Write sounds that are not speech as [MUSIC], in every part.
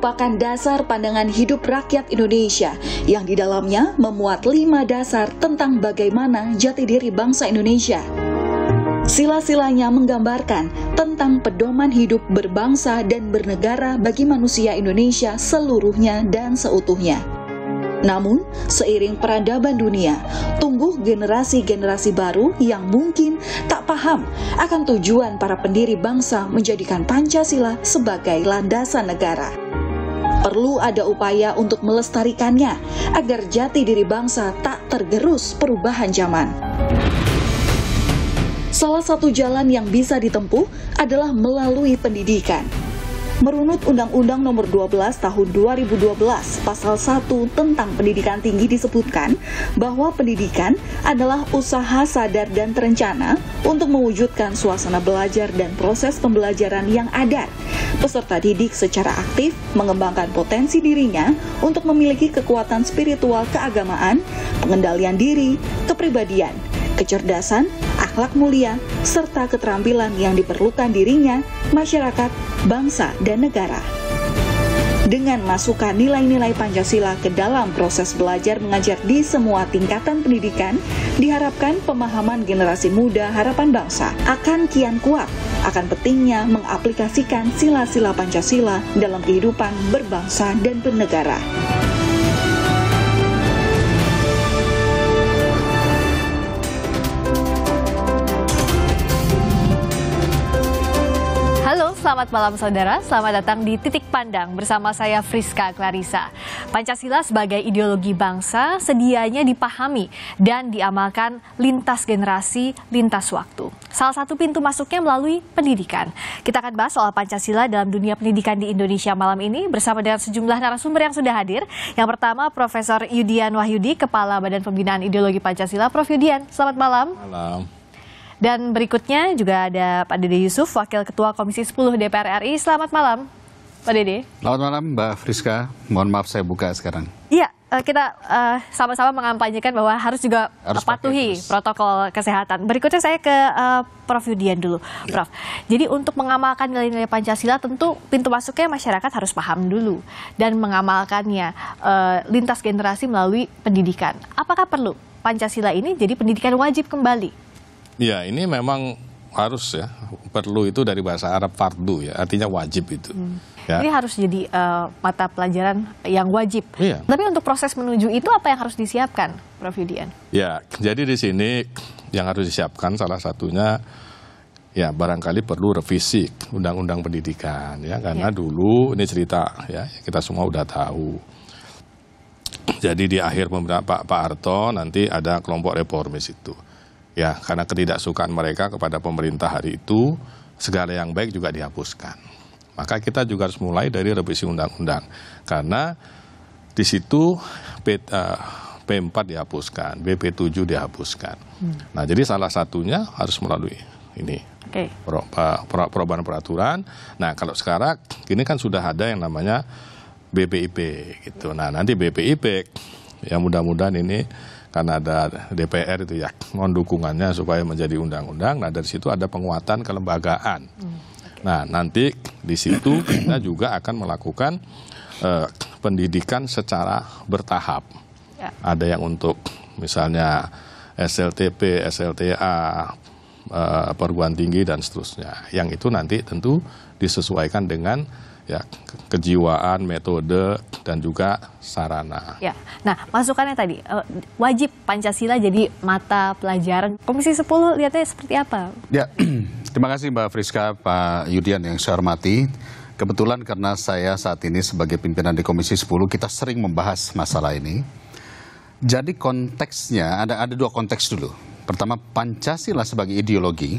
merupakan dasar pandangan hidup rakyat Indonesia yang di dalamnya memuat lima dasar tentang bagaimana jati diri bangsa Indonesia. Sila-silanya menggambarkan tentang pedoman hidup berbangsa dan bernegara bagi manusia Indonesia seluruhnya dan seutuhnya. Namun, seiring peradaban dunia, tumbuh generasi-generasi baru yang mungkin tak paham akan tujuan para pendiri bangsa menjadikan Pancasila sebagai landasan negara. Perlu ada upaya untuk melestarikannya agar jati diri bangsa tak tergerus perubahan zaman. Salah satu jalan yang bisa ditempuh adalah melalui pendidikan merunut Undang-Undang Nomor 12 Tahun 2012 Pasal 1 tentang Pendidikan Tinggi disebutkan bahwa pendidikan adalah usaha sadar dan terencana untuk mewujudkan suasana belajar dan proses pembelajaran yang ada. Peserta didik secara aktif mengembangkan potensi dirinya untuk memiliki kekuatan spiritual keagamaan, pengendalian diri, kepribadian, kecerdasan, akhlak mulia, serta keterampilan yang diperlukan dirinya, masyarakat, bangsa, dan negara. Dengan masukan nilai-nilai Pancasila ke dalam proses belajar mengajar di semua tingkatan pendidikan, diharapkan pemahaman generasi muda harapan bangsa akan kian kuat akan pentingnya mengaplikasikan sila-sila Pancasila dalam kehidupan berbangsa dan bernegara. Selamat malam saudara, selamat datang di Titik Pandang bersama saya Friska Clarissa. Pancasila sebagai ideologi bangsa sedianya dipahami dan diamalkan lintas generasi, lintas waktu. Salah satu pintu masuknya melalui pendidikan. Kita akan bahas soal Pancasila dalam dunia pendidikan di Indonesia malam ini bersama dengan sejumlah narasumber yang sudah hadir. Yang pertama Profesor Yudian Wahyudi, Kepala Badan Pembinaan Ideologi Pancasila. Prof Yudian, selamat malam. Malam. Dan berikutnya juga ada Pak Dede Yusuf, Wakil Ketua Komisi 10 DPR RI. Selamat malam, Pak Dede. Selamat malam, Mbak Friska. Mohon maaf saya buka sekarang. Iya, eh, kita eh, sama-sama mengampanyekan bahwa harus juga harus patuhi protokol kesehatan. Berikutnya saya ke eh, Prof. Yudian dulu, iya. Prof. Jadi untuk mengamalkan nilai-nilai Pancasila tentu pintu masuknya masyarakat harus paham dulu dan mengamalkannya lintas generasi melalui pendidikan. Apakah perlu Pancasila ini jadi pendidikan wajib kembali Ya ini memang harus ya perlu itu dari bahasa Arab fardu ya artinya wajib itu. Hmm. Ya. Ini harus jadi uh, mata pelajaran yang wajib. Iya. Tapi untuk proses menuju itu apa yang harus disiapkan, Prof Yudian? Ya, jadi di sini yang harus disiapkan salah satunya ya barangkali perlu revisi undang-undang pendidikan ya karena ya. dulu ini cerita ya kita semua udah tahu. Jadi di akhir Pak Pak Arto nanti ada kelompok reformis itu Ya, karena ketidaksukaan mereka kepada pemerintah hari itu, segala yang baik juga dihapuskan. Maka kita juga harus mulai dari revisi undang-undang. Karena di situ P4 eh, dihapuskan, BP7 dihapuskan. Hmm. Nah, jadi salah satunya harus melalui ini okay. perubahan peraturan. Nah, kalau sekarang ini kan sudah ada yang namanya BPIP gitu. Nah, nanti BPIP yang mudah-mudahan ini karena ada DPR itu ya mohon dukungannya supaya menjadi undang-undang. Nah dari situ ada penguatan kelembagaan. Hmm, nah nanti di situ kita juga akan melakukan eh, pendidikan secara bertahap. Ya. Ada yang untuk misalnya SLTP, SLTA, eh, perguruan tinggi dan seterusnya. Yang itu nanti tentu disesuaikan dengan ya kejiwaan, metode dan juga sarana. Ya. Nah, masukannya tadi eh, wajib Pancasila jadi mata pelajaran. Komisi 10 lihatnya seperti apa? Ya. [CLEARS THROAT] Terima kasih Mbak Friska, Pak Yudian yang saya hormati. Kebetulan karena saya saat ini sebagai pimpinan di Komisi 10 kita sering membahas masalah ini. Jadi konteksnya ada ada dua konteks dulu. Pertama Pancasila sebagai ideologi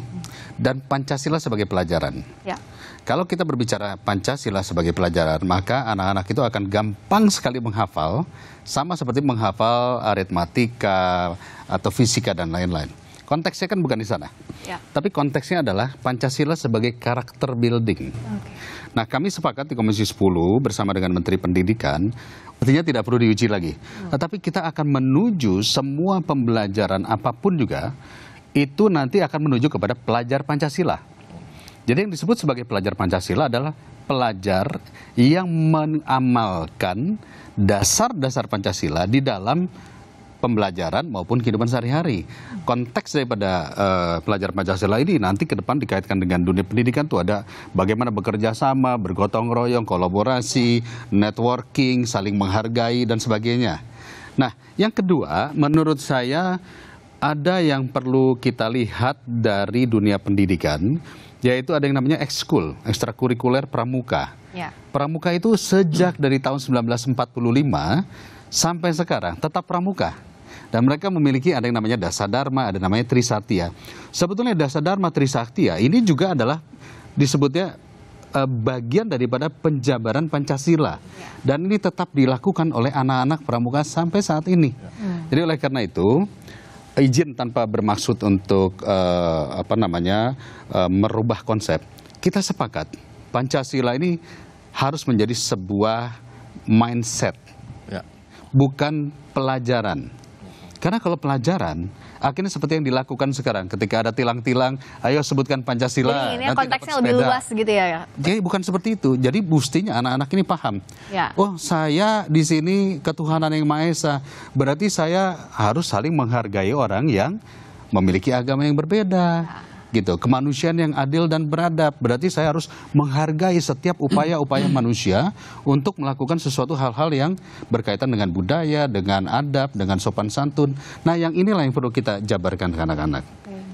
dan Pancasila sebagai pelajaran. Ya. Kalau kita berbicara Pancasila sebagai pelajaran, maka anak-anak itu akan gampang sekali menghafal, sama seperti menghafal aritmatika atau fisika dan lain-lain. Konteksnya kan bukan di sana, ya. tapi konteksnya adalah Pancasila sebagai karakter building. Okay. Nah, kami sepakat di Komisi 10 bersama dengan Menteri Pendidikan, artinya tidak perlu diuji lagi. Hmm. Tetapi kita akan menuju semua pembelajaran apapun juga, itu nanti akan menuju kepada pelajar Pancasila. Jadi yang disebut sebagai pelajar Pancasila adalah pelajar yang mengamalkan dasar-dasar Pancasila di dalam pembelajaran maupun kehidupan sehari-hari. Konteks daripada uh, pelajar Pancasila ini nanti ke depan dikaitkan dengan dunia pendidikan itu ada bagaimana bekerja sama, bergotong royong, kolaborasi, networking, saling menghargai dan sebagainya. Nah, yang kedua menurut saya ada yang perlu kita lihat dari dunia pendidikan, yaitu ada yang namanya ekskul, ekstrakurikuler pramuka. Ya. Pramuka itu sejak dari tahun 1945 sampai sekarang tetap pramuka. Dan mereka memiliki ada yang namanya Dasa Dharma, ada yang namanya Trisatya. Sebetulnya Dasa Dharma Trisatya ini juga adalah disebutnya eh, bagian daripada penjabaran Pancasila. Ya. Dan ini tetap dilakukan oleh anak-anak pramuka sampai saat ini. Ya. Jadi oleh karena itu, izin tanpa bermaksud untuk uh, apa namanya uh, merubah konsep. Kita sepakat Pancasila ini harus menjadi sebuah mindset, ya. bukan pelajaran. Karena kalau pelajaran akhirnya seperti yang dilakukan sekarang ketika ada tilang-tilang ayo sebutkan Pancasila ini, ini konteksnya lebih luas gitu ya, ya jadi bukan seperti itu jadi mustinya anak-anak ini paham ya. oh saya di sini ketuhanan yang maha esa berarti saya harus saling menghargai orang yang memiliki agama yang berbeda ya gitu. Kemanusiaan yang adil dan beradab. Berarti saya harus menghargai setiap upaya-upaya [CLEARS THROAT] manusia untuk melakukan sesuatu hal-hal yang berkaitan dengan budaya, dengan adab, dengan sopan santun. Nah, yang inilah yang perlu kita jabarkan ke anak-anak.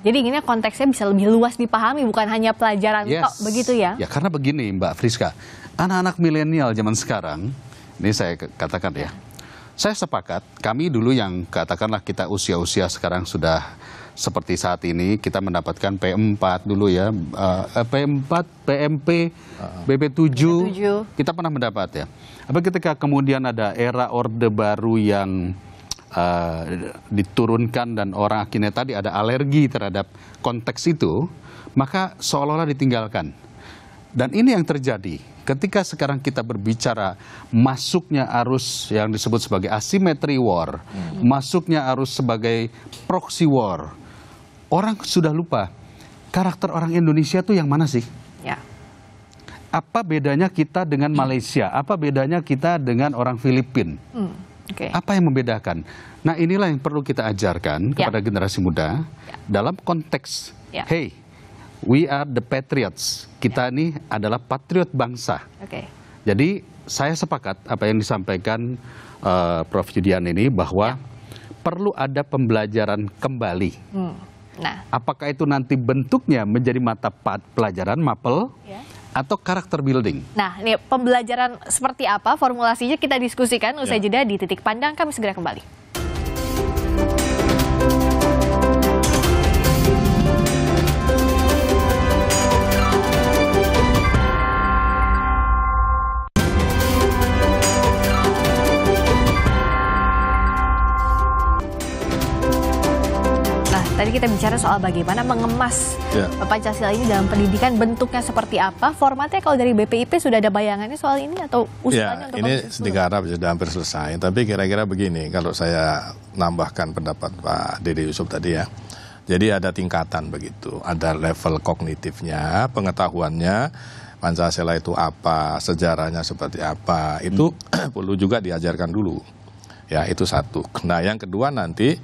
Jadi ini konteksnya bisa lebih luas dipahami, bukan hanya pelajaran yes. kok begitu ya? Ya, karena begini Mbak Friska, anak-anak milenial zaman sekarang, ini saya katakan ya, saya sepakat, kami dulu yang katakanlah kita usia-usia sekarang sudah seperti saat ini kita mendapatkan P4 dulu ya P4, PMP, BP7 kita pernah mendapat ya. apa ketika kemudian ada era orde baru yang uh, diturunkan dan orang akhirnya tadi ada alergi terhadap konteks itu, maka seolah-olah ditinggalkan. Dan ini yang terjadi ketika sekarang kita berbicara masuknya arus yang disebut sebagai asymmetry war, hmm. masuknya arus sebagai proxy war orang sudah lupa karakter orang Indonesia tuh yang mana sih? Ya. Apa bedanya kita dengan Malaysia? Apa bedanya kita dengan orang Filipina? Hmm. Okay. Apa yang membedakan? Nah inilah yang perlu kita ajarkan ya. kepada generasi muda ya. dalam konteks, ya. hey, we are the patriots. Kita ya. ini adalah patriot bangsa. Okay. Jadi saya sepakat apa yang disampaikan uh, Prof. Yudian ini bahwa yeah. perlu ada pembelajaran kembali. Hmm Nah, apakah itu nanti bentuknya menjadi mata pelajaran mapel? Ya atau karakter building. Nah, ini pembelajaran seperti apa formulasinya kita diskusikan usai yeah. jeda di titik pandang kami segera kembali. Tadi kita bicara soal bagaimana mengemas ya. Pancasila ini dalam pendidikan bentuknya seperti apa, formatnya kalau dari BPIP sudah ada bayangannya soal ini atau usulannya ya, untuk ini digarap sudah hampir selesai. Tapi kira-kira begini kalau saya nambahkan pendapat Pak Dede Yusuf tadi ya. Jadi ada tingkatan begitu, ada level kognitifnya, pengetahuannya, Pancasila itu apa, sejarahnya seperti apa, itu hmm. [CLEARS THROAT] perlu juga diajarkan dulu. Ya, itu satu. Nah, yang kedua nanti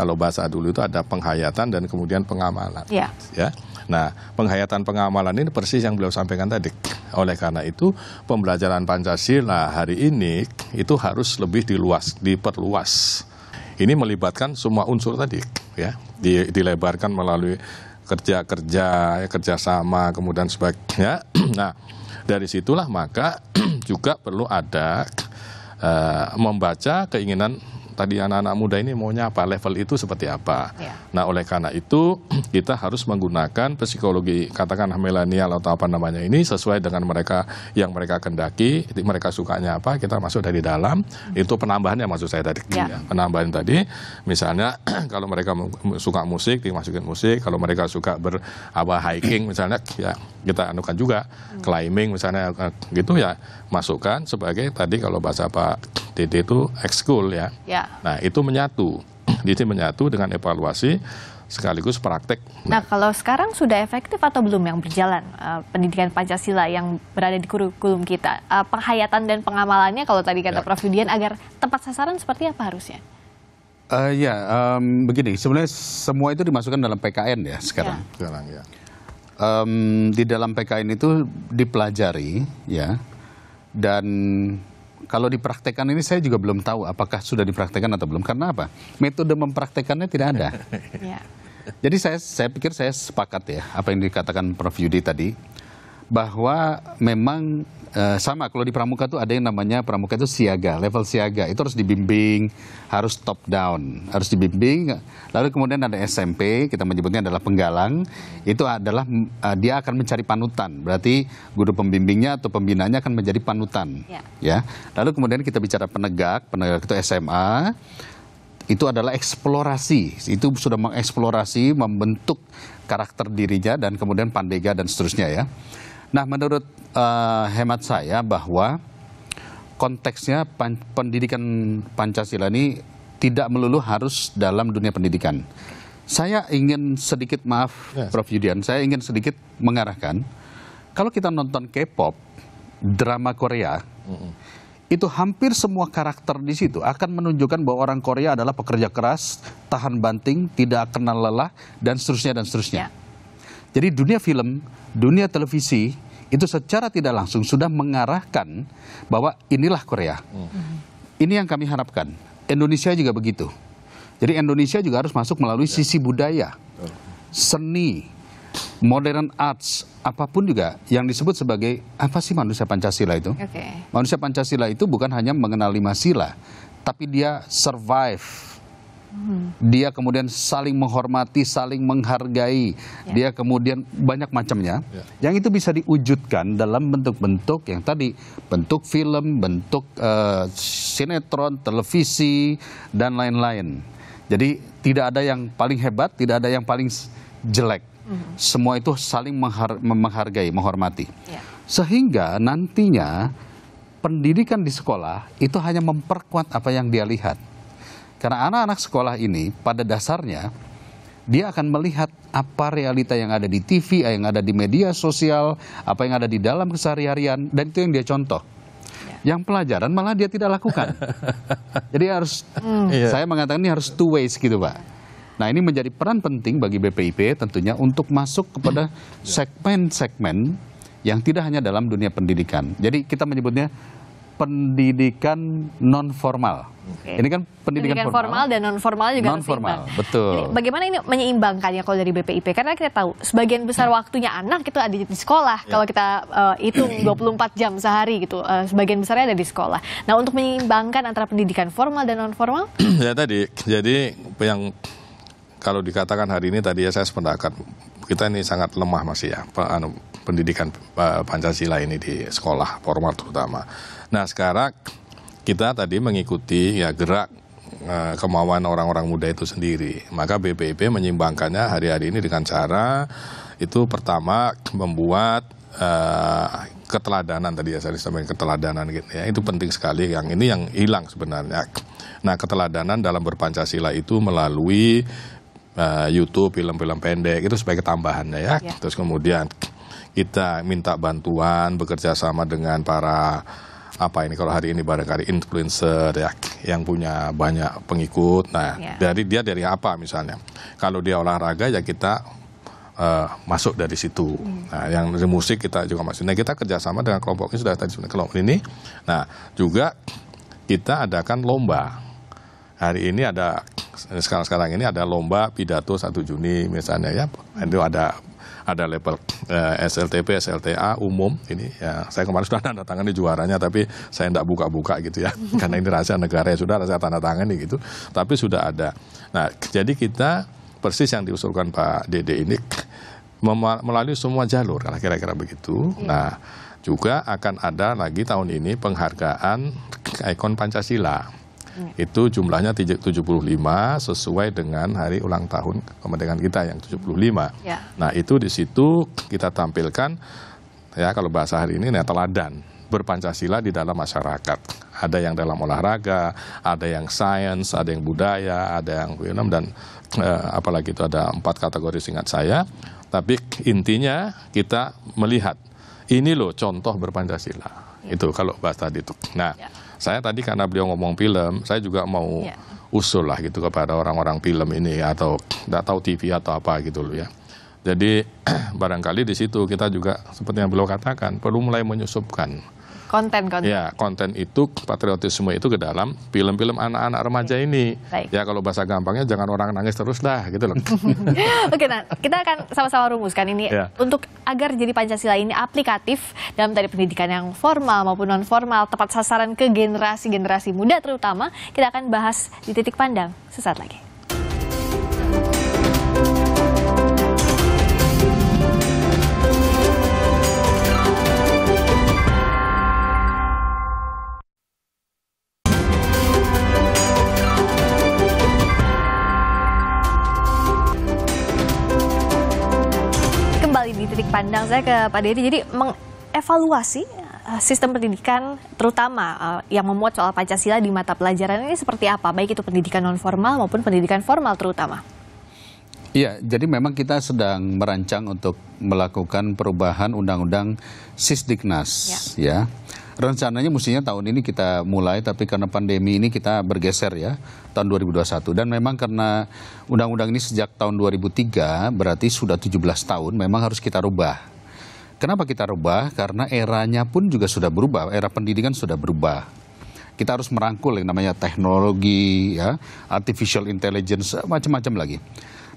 kalau bahasa dulu itu ada penghayatan dan kemudian pengamalan. Ya. ya. Nah, penghayatan pengamalan ini persis yang beliau sampaikan tadi. Oleh karena itu, pembelajaran Pancasila hari ini itu harus lebih diluas, diperluas. Ini melibatkan semua unsur tadi, ya, dilebarkan melalui kerja-kerja, ya, kerjasama, kemudian sebagainya. [CLEARS THROAT] Nah, dari situlah maka [CLEARS THROAT] juga perlu ada uh, membaca keinginan tadi anak-anak muda ini maunya apa, level itu seperti apa. Ya. Nah, oleh karena itu [CLEARS THROAT] kita harus menggunakan psikologi katakan milenial atau apa namanya ini sesuai dengan mereka yang mereka kendaki, mereka sukanya apa, kita masuk dari dalam. Hmm. Itu yang maksud saya tadi. Ya. Iya, penambahan tadi misalnya [CLEARS THROAT] kalau mereka suka musik dimasukin musik, kalau mereka suka ber apa hiking misalnya ya kita anukan juga hmm. climbing misalnya eh, gitu ya masukkan sebagai tadi kalau bahasa Pak Dede itu ekskul ya. ya. Nah itu menyatu, [CLEARS THROAT] jadi menyatu dengan evaluasi sekaligus praktek. Nah, kalau sekarang sudah efektif atau belum yang berjalan uh, pendidikan Pancasila yang berada di kurikulum kita, uh, penghayatan dan pengamalannya kalau tadi kata ya. Prof. Yudian agar tepat sasaran seperti apa harusnya? Uh, ya, um, begini, sebenarnya semua itu dimasukkan dalam PKN ya sekarang. Ya. Sekarang ya. Um, di dalam PKN itu dipelajari ya dan kalau dipraktekkan ini saya juga belum tahu apakah sudah dipraktekkan atau belum. Karena apa? Metode mempraktekannya tidak ada. [LAUGHS] Ya. Jadi saya saya pikir saya sepakat ya apa yang dikatakan Prof Yudi tadi bahwa memang Eh, sama kalau di pramuka tuh ada yang namanya pramuka itu siaga, level siaga. Itu harus dibimbing, harus top down, harus dibimbing. Lalu kemudian ada SMP, kita menyebutnya adalah penggalang. Itu adalah uh, dia akan mencari panutan. Berarti guru pembimbingnya atau pembinanya akan menjadi panutan. Ya. ya. Lalu kemudian kita bicara penegak, penegak itu SMA itu adalah eksplorasi. Itu sudah mengeksplorasi, membentuk karakter dirinya dan kemudian pandega dan seterusnya ya. Nah, menurut uh, hemat saya bahwa konteksnya pan pendidikan Pancasila ini tidak melulu harus dalam dunia pendidikan. Saya ingin sedikit maaf, yes. Prof. Yudian, saya ingin sedikit mengarahkan. Kalau kita nonton K-pop, drama Korea, mm -hmm. itu hampir semua karakter di situ akan menunjukkan bahwa orang Korea adalah pekerja keras, tahan banting, tidak kenal lelah, dan seterusnya dan seterusnya. Yeah jadi dunia film, dunia televisi itu secara tidak langsung sudah mengarahkan bahwa inilah Korea. Hmm. Ini yang kami harapkan. Indonesia juga begitu. Jadi Indonesia juga harus masuk melalui ya. sisi budaya, seni, modern arts, apapun juga yang disebut sebagai apa sih manusia Pancasila itu? Okay. Manusia Pancasila itu bukan hanya mengenal lima sila, tapi dia survive dia kemudian saling menghormati, saling menghargai, yeah. dia kemudian banyak macamnya. yeah. Yang itu bisa diwujudkan dalam bentuk-bentuk yang tadi, bentuk film, bentuk uh, sinetron, televisi dan lain-lain. Jadi tidak ada yang paling hebat, tidak ada yang paling jelek. Hmm. Semua itu saling menghar menghargai, menghormati. Yeah. Sehingga nantinya pendidikan di sekolah itu hanya memperkuat apa yang dia lihat karena anak-anak sekolah ini pada dasarnya dia akan melihat apa realita yang ada di TV, yang ada di media sosial, apa yang ada di dalam keseharian, dan itu yang dia contoh. Ya. Yang pelajaran malah dia tidak lakukan. [LAUGHS] Jadi harus, hmm. Iya. saya mengatakan ini harus two ways gitu Pak. Nah ini menjadi peran penting bagi BPIP tentunya untuk masuk kepada ya. segmen-segmen yang tidak hanya dalam dunia pendidikan. Jadi kita menyebutnya pendidikan non formal. Okay. Ini kan pendidikan, pendidikan formal, formal dan non formal juga non formal, Seimbang. betul. Jadi, bagaimana ini menyeimbangkannya kalau dari BPIP? Karena kita tahu sebagian besar hmm. waktunya anak itu ada di sekolah. Yeah. Kalau kita uh, hitung 24 hmm. jam sehari gitu, uh, sebagian besarnya ada di sekolah. Nah, untuk menyeimbangkan antara pendidikan formal dan non formal? [CLEARS THROAT] ya tadi, jadi yang kalau dikatakan hari ini tadi ya saya sependapat. Kita ini sangat lemah masih ya, Pak Anu pendidikan eh, Pancasila ini di sekolah formal terutama. Nah sekarang kita tadi mengikuti ya gerak eh, kemauan orang-orang muda itu sendiri. Maka BPIP menyimbangkannya hari-hari ini dengan cara itu pertama membuat uh, keteladanan tadi ya saya sampaikan keteladanan gitu ya itu penting sekali yang ini yang hilang sebenarnya nah keteladanan dalam berpancasila itu melalui uh, YouTube film-film pendek itu sebagai tambahannya ya, ya. terus kemudian kita minta bantuan bekerja sama dengan para apa ini kalau hari ini barangkali influencer ya yang punya banyak pengikut. Nah, yeah. dari dia dari apa misalnya? Kalau dia olahraga ya kita uh, masuk dari situ. Mm. Nah, yang dari musik kita juga masuk. Nah, kita kerjasama dengan kelompok ini sudah tadi kelompok ini. Nah, juga kita adakan lomba. Hari ini ada sekarang-sekarang ini ada lomba pidato 1 Juni misalnya ya. Itu ada ada label eh, SLTP, SLTA umum ini ya saya kemarin sudah [LAUGHS] tanda tangan di juaranya tapi saya tidak buka-buka gitu ya [LAUGHS] karena ini rahasia negara ya sudah saya tanda tangan nih gitu tapi sudah ada. Nah jadi kita persis yang diusulkan Pak Dede ini melalui semua jalur kira-kira begitu. Iya. Nah juga akan ada lagi tahun ini penghargaan ikon Pancasila. Iya. Itu jumlahnya 75 sesuai dengan hari ulang tahun kemerdekaan kita yang 75. Ya. Nah, itu di situ kita tampilkan ya kalau bahasa hari ini ya teladan berpancasila di dalam masyarakat. Ada yang dalam olahraga, ada yang sains, ada yang budaya, ada yang film dan eh, apalagi itu ada empat kategori singkat saya. Tapi intinya kita melihat ini loh contoh berpancasila. Ya. Itu kalau bahasa tadi itu. Nah, ya saya tadi karena beliau ngomong film, saya juga mau yeah. usul lah gitu kepada orang-orang film ini atau nggak tahu TV atau apa gitu loh ya. Jadi [CLEARS THROAT] barangkali di situ kita juga seperti yang beliau katakan perlu mulai menyusupkan konten konten ya konten itu patriotisme itu ke dalam film-film anak-anak remaja ini Baik. ya kalau bahasa gampangnya jangan orang nangis terus lah gitu loh [LAUGHS] oke nah kita akan sama-sama rumuskan ini ya. untuk agar jadi pancasila ini aplikatif dalam tadi pendidikan yang formal maupun non formal tepat sasaran ke generasi generasi muda terutama kita akan bahas di titik pandang sesaat lagi undang saya ke Pak Dedi. Jadi mengevaluasi eh, sistem pendidikan terutama eh, yang memuat soal Pancasila di mata pelajaran ini seperti apa? Baik itu pendidikan non formal maupun pendidikan formal terutama. Iya, jadi memang kita sedang merancang untuk melakukan perubahan undang-undang Sisdiknas ya. ya. Rencananya mestinya tahun ini kita mulai tapi karena pandemi ini kita bergeser ya tahun 2021 dan memang karena undang-undang ini sejak tahun 2003 berarti sudah 17 tahun memang harus kita rubah. Kenapa kita rubah? Karena eranya pun juga sudah berubah, era pendidikan sudah berubah kita harus merangkul yang namanya teknologi, ya, artificial intelligence, macam-macam lagi.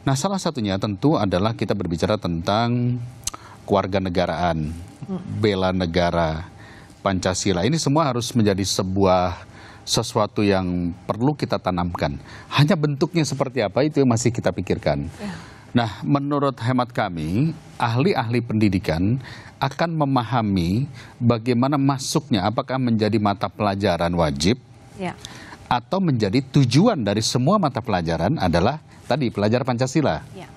Nah, salah satunya tentu adalah kita berbicara tentang kewarganegaraan, bela negara, Pancasila. Ini semua harus menjadi sebuah sesuatu yang perlu kita tanamkan. Hanya bentuknya seperti apa itu yang masih kita pikirkan. Ya. Nah, menurut hemat kami, ahli-ahli pendidikan akan memahami bagaimana masuknya, apakah menjadi mata pelajaran wajib ya. atau menjadi tujuan dari semua mata pelajaran adalah tadi pelajar Pancasila. Ya.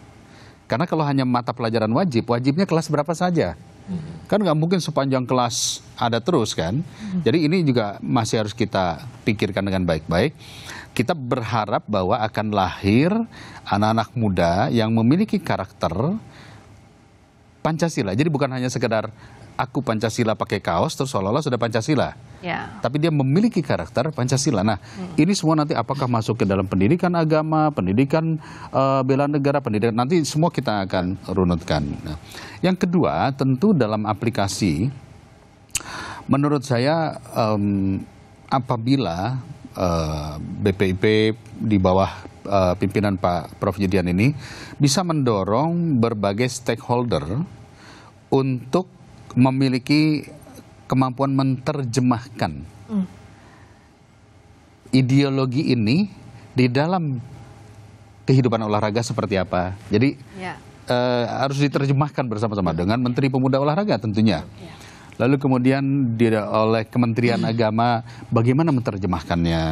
Karena kalau hanya mata pelajaran wajib, wajibnya kelas berapa saja. Hmm. Kan nggak mungkin sepanjang kelas ada terus kan. Hmm. Jadi ini juga masih harus kita pikirkan dengan baik-baik. Kita berharap bahwa akan lahir anak-anak muda yang memiliki karakter Pancasila. Jadi bukan hanya sekedar aku Pancasila pakai kaos terus seolah-olah sudah Pancasila. Ya. Tapi dia memiliki karakter Pancasila. Nah, hmm. ini semua nanti apakah masuk ke dalam pendidikan agama, pendidikan uh, bela negara, pendidikan nanti semua kita akan runutkan. Nah, yang kedua, tentu dalam aplikasi menurut saya um, apabila uh, eh, BPIP di bawah eh, pimpinan Pak Prof Yudian ini bisa mendorong berbagai stakeholder untuk memiliki kemampuan menerjemahkan hmm. ideologi ini di dalam kehidupan olahraga seperti apa. Jadi yeah. Ya. uh, harus diterjemahkan bersama-sama dengan Menteri Pemuda Olahraga tentunya. Yeah. Lalu kemudian dia oleh Kementerian hmm. Agama bagaimana menerjemahkannya.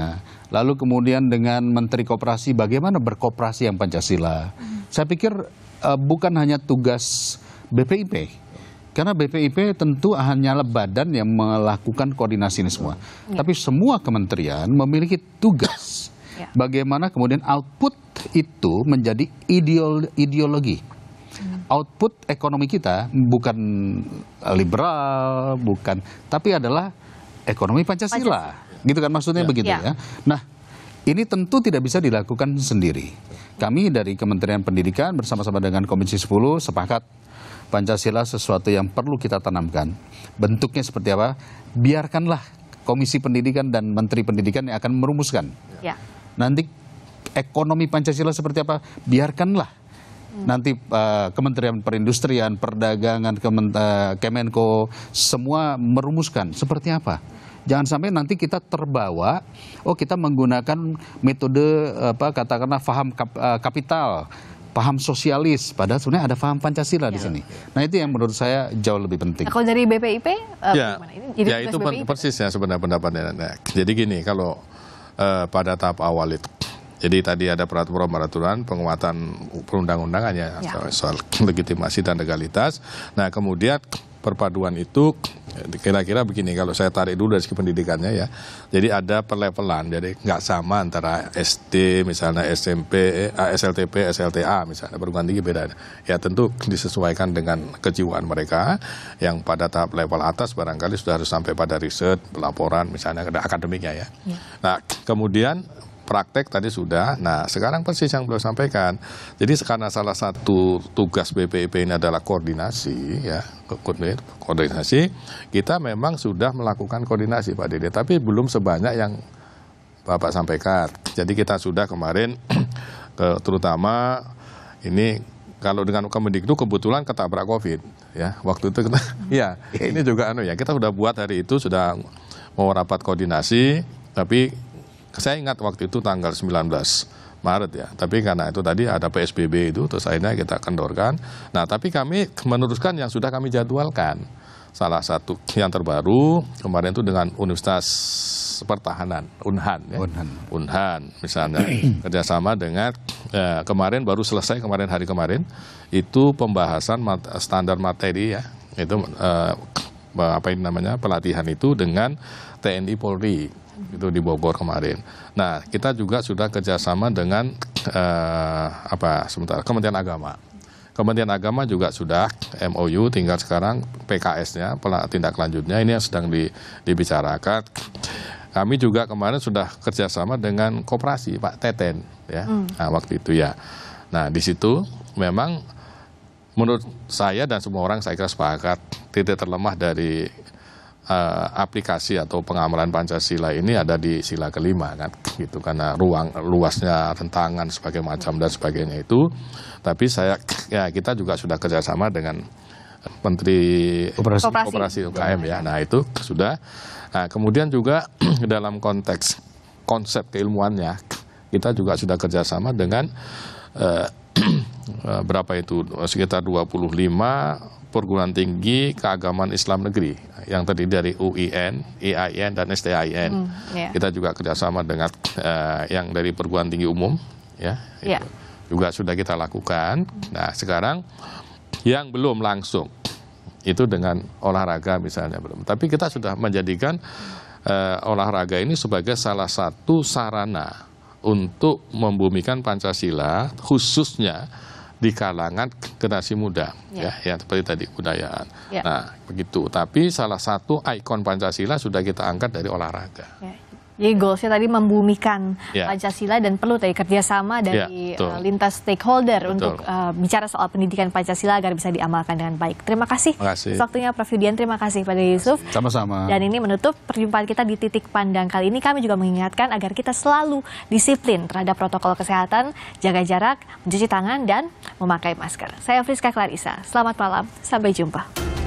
Lalu kemudian dengan Menteri Kooperasi bagaimana berkooperasi yang Pancasila. Hmm. Saya pikir uh, bukan hanya tugas BPIP karena BPIP tentu hanya badan yang melakukan koordinasi ini semua. Ya. Tapi semua kementerian memiliki tugas ya. bagaimana kemudian output itu menjadi ideologi. Hmm. Output ekonomi kita bukan liberal, bukan, tapi adalah ekonomi Pancasila. Pancasila. Gitu kan maksudnya ya. begitu ya. ya. Nah, ini tentu tidak bisa dilakukan sendiri. Kami dari Kementerian Pendidikan bersama-sama dengan Komisi 10 sepakat Pancasila sesuatu yang perlu kita tanamkan. Bentuknya seperti apa? Biarkanlah Komisi Pendidikan dan Menteri Pendidikan yang akan merumuskan. Ya. Nanti ekonomi Pancasila seperti apa? Biarkanlah hmm. nanti uh, Kementerian Perindustrian, Perdagangan, Kemen, uh, Kemenko semua merumuskan seperti apa. Jangan sampai nanti kita terbawa, oh kita menggunakan metode apa katakanlah faham kap, uh, kapital paham sosialis padahal sebenarnya ada paham Pancasila ya. di sini. Nah, itu yang menurut saya jauh lebih penting. Nah, kalau dari BPIP uh, eh, ya, ini? ya itu BPIP persis ya sebenarnya pendapatnya. Nah, jadi gini, kalau uh, pada tahap awal itu jadi tadi ada peraturan peraturan penguatan perundang-undangannya ya. soal [LAUGHS] legitimasi dan legalitas. Nah, kemudian perpaduan itu kira-kira begini kalau saya tarik dulu dari segi pendidikannya ya jadi ada perlevelan jadi nggak sama antara SD misalnya SMP eh, SLTP SLTA misalnya perguruan tinggi beda ya tentu disesuaikan dengan kejiwaan mereka yang pada tahap level atas barangkali sudah harus sampai pada riset pelaporan misalnya ada akademiknya ya, ya. nah kemudian praktek tadi sudah. Nah, sekarang persis yang beliau sampaikan. Jadi karena salah satu tugas BPIP ini adalah koordinasi, ya koordinasi, kita memang sudah melakukan koordinasi Pak Dede, tapi belum sebanyak yang Bapak sampaikan. Jadi kita sudah kemarin, [CLEARS THROAT] terutama ini kalau dengan itu kebetulan ketabrak Covid, ya waktu itu kita, [LAUGHS] ya ini juga anu ya kita sudah buat hari itu sudah mau rapat koordinasi, tapi saya ingat waktu itu tanggal 19 Maret ya. Tapi karena itu tadi ada PSBB itu terus akhirnya kita kendorkan. Nah, tapi kami meneruskan yang sudah kami jadwalkan. Salah satu yang terbaru kemarin itu dengan Universitas Pertahanan Unhan ya. Unhan, Unhan misalnya [CLEARS THROAT] kerjasama dengan ya, kemarin baru selesai kemarin hari kemarin itu pembahasan mat, standar materi ya itu eh, apa ini namanya pelatihan itu dengan TNI Polri itu di Bogor kemarin. Nah kita juga sudah kerjasama dengan eh, apa sebentar Kementerian Agama. Kementerian Agama juga sudah MOU, tinggal sekarang PKS-nya, tindak lanjutnya ini yang sedang di, dibicarakan. Kami juga kemarin sudah kerjasama dengan koperasi Pak Teten, ya, hmm. nah, waktu itu ya. Nah di situ memang menurut saya dan semua orang saya kira sepakat titik terlemah dari uh, aplikasi atau pengamalan Pancasila ini ada di sila kelima kan [LAUGHS] gitu karena ruang luasnya rentangan sebagai macam dan sebagainya itu tapi saya [CLEARS THROAT] ya kita juga sudah kerjasama dengan Menteri Operasi, Operasi UKM ya nah itu sudah nah, kemudian juga [CLEARS THROAT] dalam konteks konsep keilmuannya [CLEARS THROAT] kita juga sudah kerjasama dengan uh, berapa itu sekitar 25 perguruan tinggi keagamaan Islam negeri yang terdiri dari UIN, EIN dan STIN. Mm, yeah. Kita juga kerjasama dengan uh, yang dari perguruan tinggi umum, ya, yeah. juga sudah kita lakukan. Nah sekarang yang belum langsung itu dengan olahraga misalnya belum. Tapi kita sudah menjadikan uh, olahraga ini sebagai salah satu sarana untuk membumikan Pancasila khususnya di kalangan generasi muda ya, ya, yang seperti tadi budayaan. Ya. Nah, begitu. Tapi salah satu ikon Pancasila sudah kita angkat dari olahraga. Ya. Jadi goalsnya tadi membumikan yeah. Pancasila dan perlu tadi kerjasama dari yeah, ya, uh, lintas stakeholder betul. untuk uh, bicara soal pendidikan Pancasila agar bisa diamalkan dengan baik. Terima kasih. Terima kasih. Waktunya Prof. Yudian, terima kasih pada Yusuf. Sama-sama. Dan ini menutup perjumpaan kita di titik pandang kali ini. Kami juga mengingatkan agar kita selalu disiplin terhadap protokol kesehatan, jaga jarak, mencuci tangan, dan memakai masker. Saya Friska Clarissa. Selamat malam. Sampai jumpa.